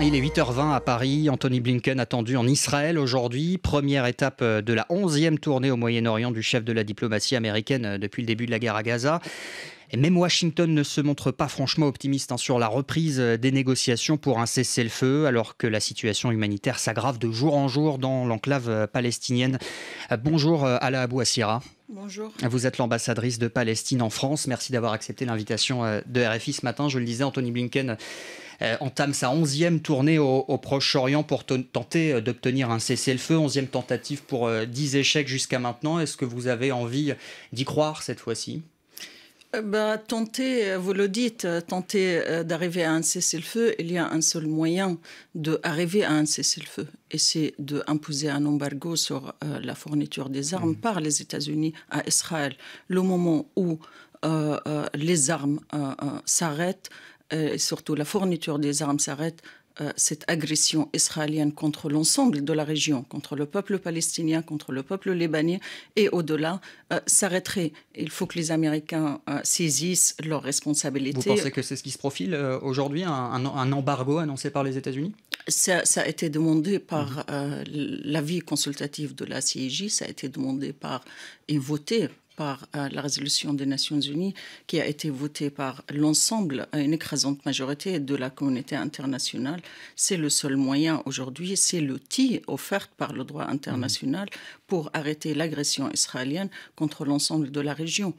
Il est 8h20 à Paris. Anthony Blinken attendu en Israël aujourd'hui. Première étape euh, de la 11e tournée au Moyen-Orient du chef de la diplomatie américaine euh, depuis le début de la guerre à Gaza. Et même Washington ne se montre pas franchement optimiste hein, sur la reprise euh, des négociations pour un cessez-le-feu, alors que la situation humanitaire s'aggrave de jour en jour dans l'enclave palestinienne. Bonjour Alaa Abou Assira. Bonjour. Vous êtes l'ambassadrice de Palestine en France. Merci d'avoir accepté l'invitation de RFI ce matin. Je le disais, Anthony Blinken euh, entame sa onzième tournée au, Proche-Orient pour tenter euh, d'obtenir un cessez-le-feu. Onzième tentative pour euh, dix échecs jusqu'à maintenant. Est-ce que vous avez envie d'y croire cette fois-ci bah, tenter, vous le dites, tenter d'arriver à un cessez-le-feu, il y a un seul moyen d'arriver à un cessez-le-feu, et c'est d'imposer un embargo sur la fourniture des armes mm. par les États-Unis à Israël. Le moment où les armes s'arrêtent, euh, surtout la fourniture des armes s'arrête euh, cette agression israélienne contre l'ensemble de la région, contre le peuple palestinien, contre le peuple libanais et au-delà, euh, s'arrêterait. Il faut que les Américains saisissent leurs responsabilités. Vous pensez que c'est ce qui se profile aujourd'hui, un, embargo annoncé par les États-Unis ça, ça, a été demandé par mhm. l'avis consultatif de la CIJ, ça a été demandé par et voté par euh, la résolution des Nations Unies qui a été votée par l'ensemble, euh, une écrasante majorité de la communauté internationale. C'est le seul moyen aujourd'hui, c'est l'outil offert par le droit international mmh. pour arrêter l'agression israélienne contre l'ensemble de la région.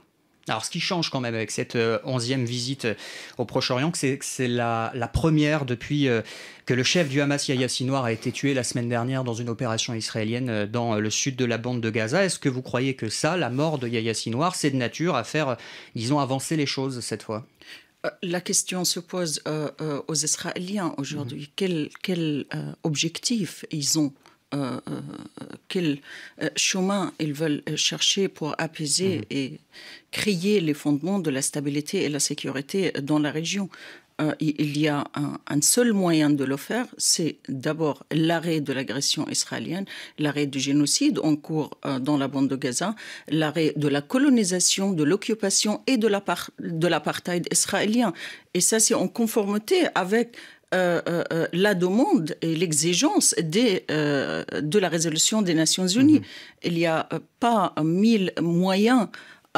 Alors, ce qui change quand même avec cette euh, onzième visite euh, au Proche-Orient, c'est que c'est la, la, première depuis euh, que le chef du Hamas, Yahya Sinoir, a été tué la semaine dernière dans une opération israélienne dans le sud de la bande de Gaza. Est-ce que vous croyez que ça, la mort de Yahya Sinoir, c'est de nature à faire, disons, avancer les choses cette fois la question se pose aux Israéliens aujourd'hui. Mm-hmm. Quel, quel objectif ils ont euh, quel chemin ils veulent euh, chercher pour apaiser mhm. et créer les fondements de la stabilité et la sécurité dans la région. Euh, il y a un, seul moyen de le faire, c'est d'abord l'arrêt de l'agression israélienne, l'arrêt du génocide en cours euh, dans la bande de Gaza, l'arrêt de la colonisation, de l'occupation et de l'apartheid israélien. Et ça, c'est en conformité avec euh, euh, euh, la demande et l'exigence euh, de la résolution des Nations Unies. Mhm. Il n'y a pas mille moyens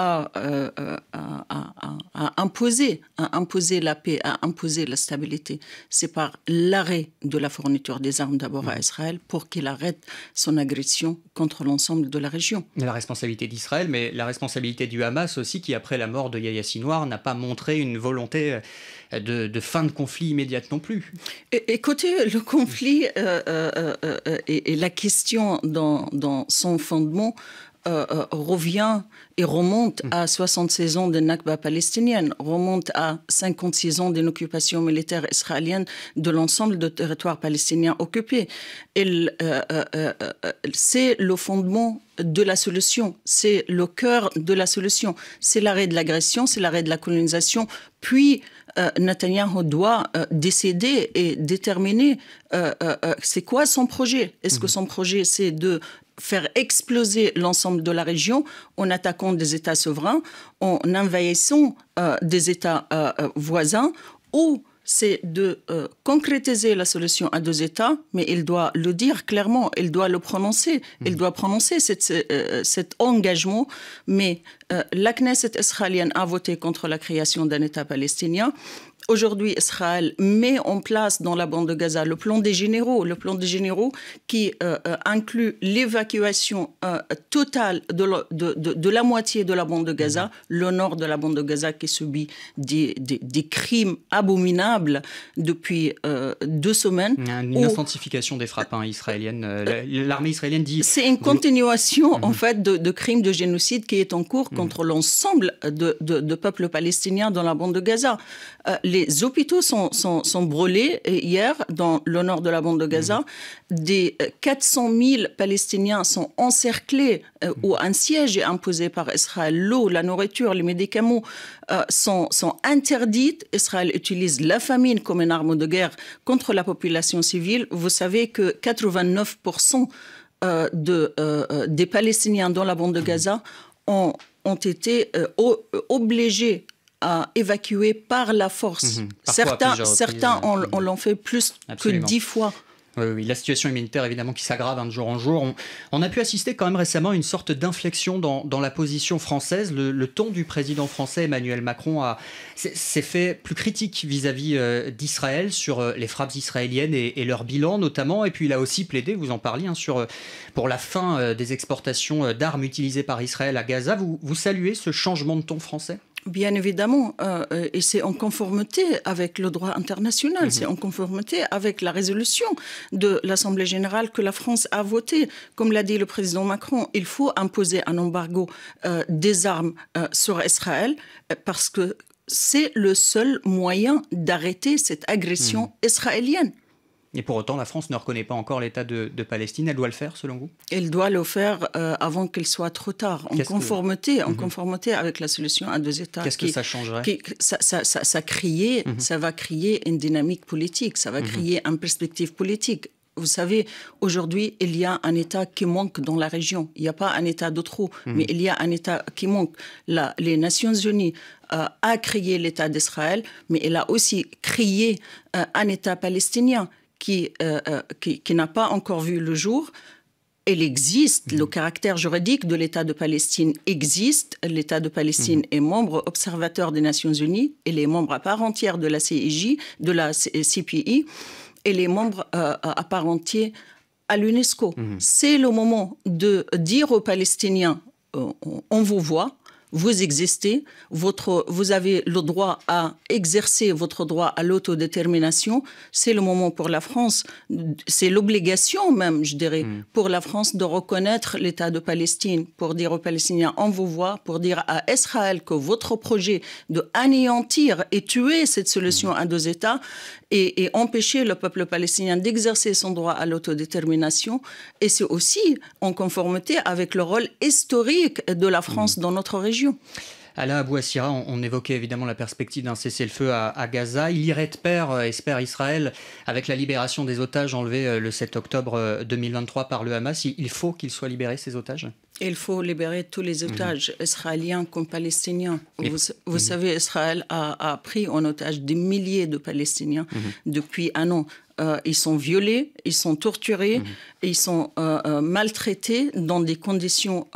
euh, euh, à, à, imposer, à imposer la paix, à imposer la stabilité. C'est par l'arrêt de la fourniture des armes d'abord à mmh. Israël pour qu'il arrête son agression contre l'ensemble de la région. La responsabilité d'Israël, mais la responsabilité du Hamas aussi, qui après la mort de Yahya Sinoir n'a pas montré une volonté euh, de, fin de conflit immédiate non plus. écoutez, le conflit et, la question dans, dans son fondement euh, euh, revient et remonte hmm. à 76 ans de Nakba palestinienne, remonte à 56 ans d'une occupation militaire israélienne de l'ensemble de territoire palestinien occupé. Euh, c'est le fondement de la solution, c'est le cœur de la solution, c'est l'arrêt de l'agression, c'est l'arrêt de la colonisation, puis Netanyahu doit décider et déterminer c'est quoi son projet. Est-ce que hmm. son projet c'est de faire exploser l'ensemble de la région en attaquant des États souverains, en envahissant euh, des États euh, euh, voisins, ou c'est de concrétiser la solution à deux États, mais il doit le dire clairement, il doit le prononcer, hmm. il doit prononcer cet engagement. Mais la Knesset israélienne a voté contre la création d'un État palestinien. Aujourd'hui, Israël met en place dans la bande de Gaza le plan des généraux, le plan des généraux qui euh, euh, inclut l'évacuation euh, totale de, de, la moitié de la bande de Gaza, mhm. le nord de la bande de Gaza qui subit des, crimes abominables depuis deux semaines. Une, intensification des frappes hein, israéliennes. L'armée israélienne dit. C'est une continuation mhm. en fait de, crimes de génocide qui est en cours mhm. contre l'ensemble de, peuples palestiniens dans la bande de Gaza. les les hôpitaux sont, sont, sont brûlés euh, hier dans le nord de la bande de Gaza. Mmh. Des 400 euh, 000 Palestiniens sont encerclés euh, mmh. ou où un siège est imposé par Israël. L'eau, la nourriture, les médicaments sont, sont interdites. Israël utilise la famine comme une arme de guerre contre la population civile. Vous savez que 89% de, des Palestiniens dans la bande de mmh. Gaza ont ont été obligés à évacuer par la force. Mhm. certains, certains on, l'en fait plus que dix fois. Oui, la situation humanitaire évidemment qui s'aggrave hein, de jour en jour. On, a pu assister quand même récemment à une sorte d'inflexion dans, la position française. Le, ton du président français Emmanuel Macron s'est fait plus critique vis-à-vis euh, d'Israël sur euh, les frappes israéliennes et, leur bilan notamment. Et puis il a aussi plaidé, vous en parliez, hein, sur, euh, pour la fin des exportations d'armes utilisées par Israël à Gaza. Vous, vous saluez ce changement de ton français Bien évidemment, euh, euh, et c'est en conformité avec le droit international, mhm. c'est en conformité avec la résolution de l'Assemblée générale que la France a votée. Comme l'a dit le président Macron, il faut imposer un embargo euh, des armes sur Israël parce que c'est le seul moyen d'arrêter cette agression mhm. israélienne. Et pour autant, la France ne reconnaît pas encore l'État de, Palestine. Elle doit le faire, selon vous Elle doit le faire euh, avant qu'il soit trop tard, en conformité, en mhm. conformité avec la solution à deux États. Qu'est-ce que ça changerait ça, ça, ça, ça, crier, mhm. va créer une dynamique politique, ça va crier mhm. créer une perspective politique. Vous savez, aujourd'hui, il y a un État qui manque dans la région. Il n'y a pas un État de trop, mais il y a un État qui manque. les Nations Unies ont euh, a créé l'État d'Israël, mais elle a aussi créé euh, un État palestinien euh, euh, qui, qui, n'a pas encore vu le jour, elle existe, mhm. le caractère juridique de l'État de Palestine existe, l'État de Palestine mhm. est membre observateur des Nations Unies, elle est membre à part entière de la CIJ, de la CPI, elle est membre euh, à part entière à l'UNESCO. Mhm. C'est le moment de dire aux Palestiniens, on vous voit, vous existez, votre, vous avez le droit à exercer votre droit à l'autodétermination. C'est le moment pour la France, c'est l'obligation même, je dirais, hmm. pour la France de reconnaître l'État de Palestine, pour dire aux Palestiniens, on vous voit, pour dire à Israël que votre projet de anéantir et tuer cette solution hmm. à deux États et empêcher le peuple palestinien d'exercer son droit à l'autodétermination, et c'est aussi en conformité avec le rôle historique de la France hmm. dans notre région. Alain Abouassira, on, évoquait évidemment la perspective d'un cessez-le-feu à, Gaza. Il irait de pair, euh, espère Israël, avec la libération des otages enlevés euh, le 7 octobre 2023 euh, par le Hamas. Il, faut qu'ils soient libérés, ces otages Il faut libérer tous les otages, mhm. israéliens comme palestiniens. Mhm. Vous, savez, Israël a, pris en otage des milliers de Palestiniens mhm. depuis un an. Euh, ils sont violés, ils sont torturés, mhm. ils sont euh, euh, maltraités dans des conditions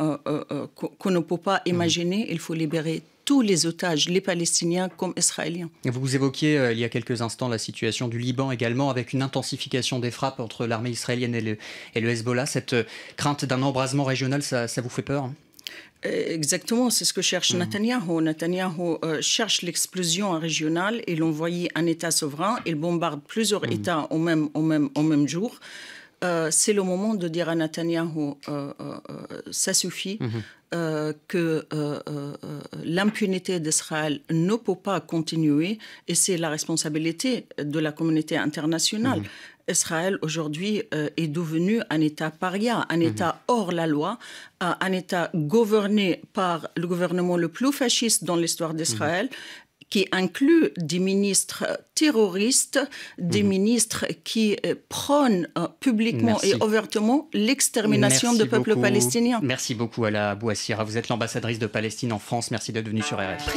qu'on ne peut pas mhm. imaginer. Il faut libérer tous les otages, les Palestiniens comme Israéliens. Vous évoquiez il y a quelques instants la situation du Liban également, avec une intensification des frappes entre l'armée israélienne et le, Hezbollah. Cette crainte d'un embrasement régional, ça, vous fait peur hein euh, exactement, c'est ce que cherche mhm. Netanyahu. Netanyahu euh, cherche l'explosion régionale et l'envoyer un État souverain. Il bombarde plusieurs mhm. États au même, au même, au même jour. Euh, c'est le moment de dire à Netanyahu, ça suffit, mhm. que l'impunité d'Israël ne peut pas continuer et c'est la responsabilité de la communauté internationale. Israël aujourd'hui euh, est devenu un État paria, un mhm. État hors la loi, euh, un État gouverné par le gouvernement le plus fasciste dans l'histoire mhm. d'Israël. qui inclut des ministres terroristes, des mhm. ministres qui euh, prônent publiquement et ouvertement l'extermination de peuples palestiniens. Merci beaucoup, à La Bouassira. Vous êtes l'ambassadrice de Palestine en France. Merci d'être venue sur RF.